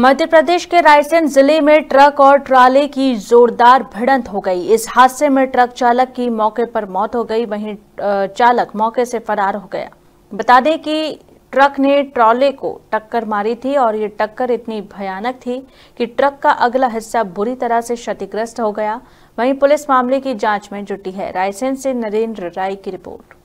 मध्य प्रदेश के रायसेन जिले में ट्रक और ट्राले की जोरदार भिड़ंत हो गई इस हादसे में ट्रक चालक की मौके पर मौत हो गई वहीं चालक मौके से फरार हो गया बता दें कि ट्रक ने ट्रॉले को टक्कर मारी थी और ये टक्कर इतनी भयानक थी कि ट्रक का अगला हिस्सा बुरी तरह से क्षतिग्रस्त हो गया वहीं पुलिस मामले की जांच में जुटी है रायसेन से नरेंद्र राय की रिपोर्ट